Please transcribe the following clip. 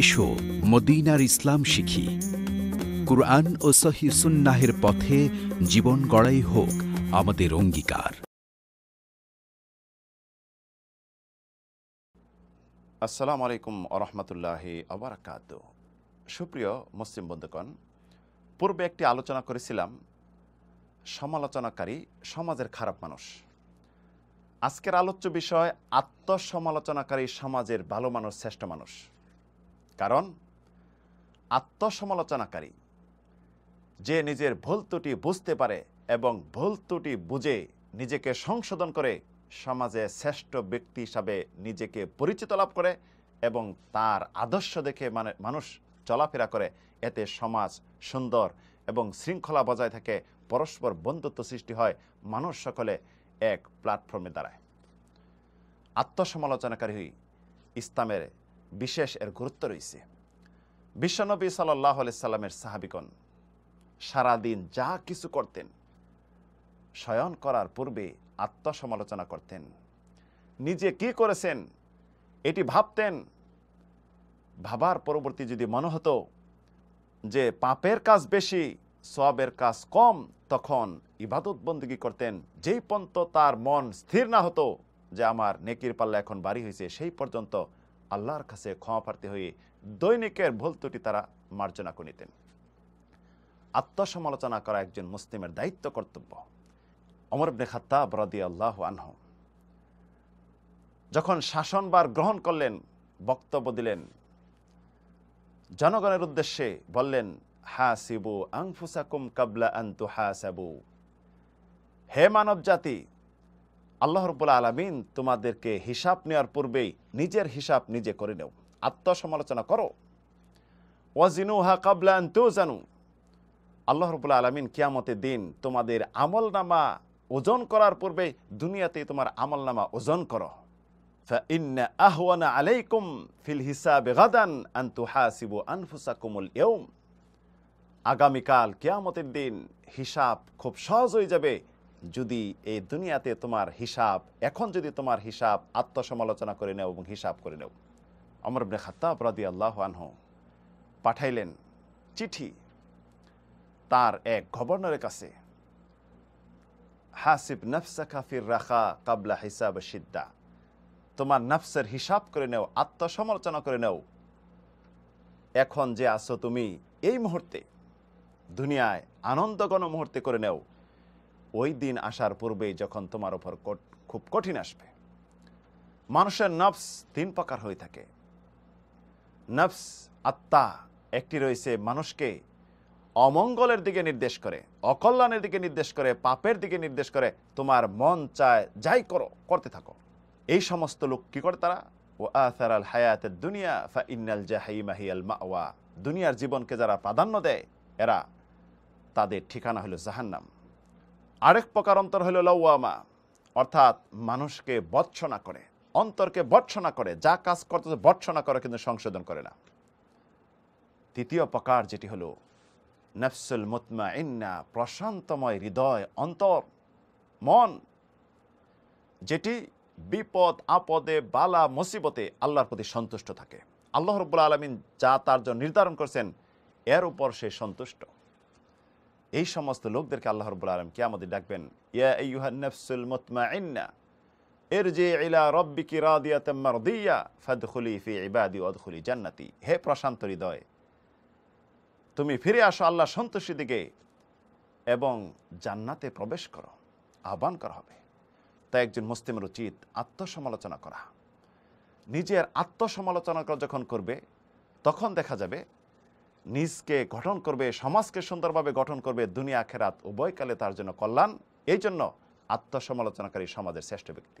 এসো মদিনার ইসলাম শিখি কুরআন ও সহি সুন্নাহের পথে জীবন গড়াই হোক আমাদের অঙ্গীকার আসসালাম আলাইকুম আরহামতুল্লাহি আবরাকাত সুপ্রিয় মুসলিম বন্ধুগণ পূর্বে একটি আলোচনা করেছিলাম সমালোচনাকারী সমাজের খারাপ মানুষ আজকের আলোচ্য বিষয় আত্মসমালোচনাকারী সমাজের ভালো মানুষ শ্রেষ্ঠ মানুষ কারণ আত্মসমালোচনাকারী যে নিজের ভুল ত্রুটি বুঝতে পারে এবং ভুল ত্রুটি বুঝে নিজেকে সংশোধন করে সমাজে শ্রেষ্ঠ ব্যক্তি হিসাবে নিজেকে পরিচিত লাভ করে এবং তার আদর্শ দেখে মানে মানুষ চলাফেরা করে এতে সমাজ সুন্দর এবং শৃঙ্খলা বজায় থাকে পরস্পর বন্ধুত্ব সৃষ্টি হয় মানুষ সকলে এক প্ল্যাটফর্মে দাঁড়ায় আত্মসমালোচনাকারী ইসলামের বিশেষ এর গুরুত্ব রয়েছে বিশ্বনবী সাল্লাহ সাল্লামের সাহাবিগণ সারাদিন যা কিছু করতেন শয়ন করার পূর্বে আত্মসমালোচনা করতেন নিজে কি করেছেন এটি ভাবতেন ভাবার পরবর্তী যদি মনে হতো যে পাপের কাজ বেশি সবের কাজ কম তখন ইবাদত বন্দী করতেন যেই পর্যন্ত তার মন স্থির না হতো যে আমার নেকির পাল্লা এখন বাড়ি হয়েছে সেই পর্যন্ত আল্লাহর কাছে ক্ষমাপ্রার্থী হয়ে দৈনিকের ভুল ত্রুটি তারা মার্জনা করে নিতেন আত্মসমালোচনা করা একজন মুসলিমের দায়িত্ব কর্তব্য অমর ইবনে খাত্তাব রদি আল্লাহ আনহ যখন শাসনবার গ্রহণ করলেন বক্তব্য দিলেন জনগণের উদ্দেশ্যে বললেন হা আং আংফুসাকুম কাবলা আন্তু সাবু হে মানব জাতি আল্লাহ রব্বুল্লা আলমিন তোমাদেরকে হিসাব নেওয়ার পূর্বেই নিজের হিসাব নিজে করে নেও আত্মসমালোচনা করো ওয়াজিনু হা কাবলান তো জানু আল্লাহ রবুল্লা আলমিন কিয়ামতের দিন তোমাদের আমল নামা ওজন করার পূর্বে দুনিয়াতে তোমার আমল নামা ওজন করো فإن আগামীকাল কেয়ামতের দিন হিসাব খুব সহজ হয়ে যাবে যদি এই দুনিয়াতে তোমার হিসাব এখন যদি তোমার হিসাব আত্মসমালোচনা করে নেও এবং হিসাব করে নেও অমর ইবনে খাত্তাব রাদি আল্লাহ আনহু পাঠাইলেন চিঠি তার এক গভর্নরের কাছে হাসিব নফসা কাফির রাখা কাবলা হিসাব সিদ্দা তোমার নফসের হিসাব করে নেও আত্মসমালোচনা করে নেও এখন যে আসো তুমি এই মুহূর্তে দুনিয়ায় আনন্দগণ মুহূর্তে করে নেও ওই দিন আসার পূর্বেই যখন তোমার ওপর খুব কঠিন আসবে মানুষের নফস তিন প্রকার হয়ে থাকে নফস আত্মা একটি রয়েছে মানুষকে অমঙ্গলের দিকে নির্দেশ করে অকল্যাণের দিকে নির্দেশ করে পাপের দিকে নির্দেশ করে তোমার মন চায় যাই করো করতে থাকো এই সমস্ত লোক কি করে তারা ও আসার আল হায়াতের দুনিয়া ফা ইন্নাল জাহাইমাহি আল মাওয়া দুনিয়ার জীবনকে যারা প্রাধান্য দেয় এরা তাদের ঠিকানা হলো জাহান্নাম আরেক প্রকার অন্তর হইল লওয়ামা অর্থাৎ মানুষকে বৎসনা করে অন্তরকে বৎসনা করে যা কাজ করতে বৎসনা করে কিন্তু সংশোধন করে না তৃতীয় প্রকার যেটি হলো নফসুল মুতমা ইন্না প্রশান্তময় হৃদয় অন্তর মন যেটি বিপদ আপদে বালা মুসিবতে আল্লাহর প্রতি সন্তুষ্ট থাকে আল্লাহ রব্বুল আলমিন যা তার জন্য নির্ধারণ করছেন এর উপর সে সন্তুষ্ট এই সমস্ত লোকদেরকে আল্লাহ রব্বুল আলম আমাদের ডাকবেন এর যে জান্নাতি হে প্রশান্ত হৃদয় তুমি ফিরে আসো আল্লাহ সন্তোষী দিকে এবং জান্নাতে প্রবেশ করো আহ্বান করা হবে তাই একজন মুসলিমের উচিত আত্মসমালোচনা করা নিজের আত্মসমালোচনা যখন করবে তখন দেখা যাবে নিজকে গঠন করবে সমাজকে সুন্দরভাবে গঠন করবে দুনিয়া খেরাত উভয়কালে তার জন্য কল্যাণ এই জন্য আত্মসমালোচনাকারী সমাজের শ্রেষ্ঠ ব্যক্তি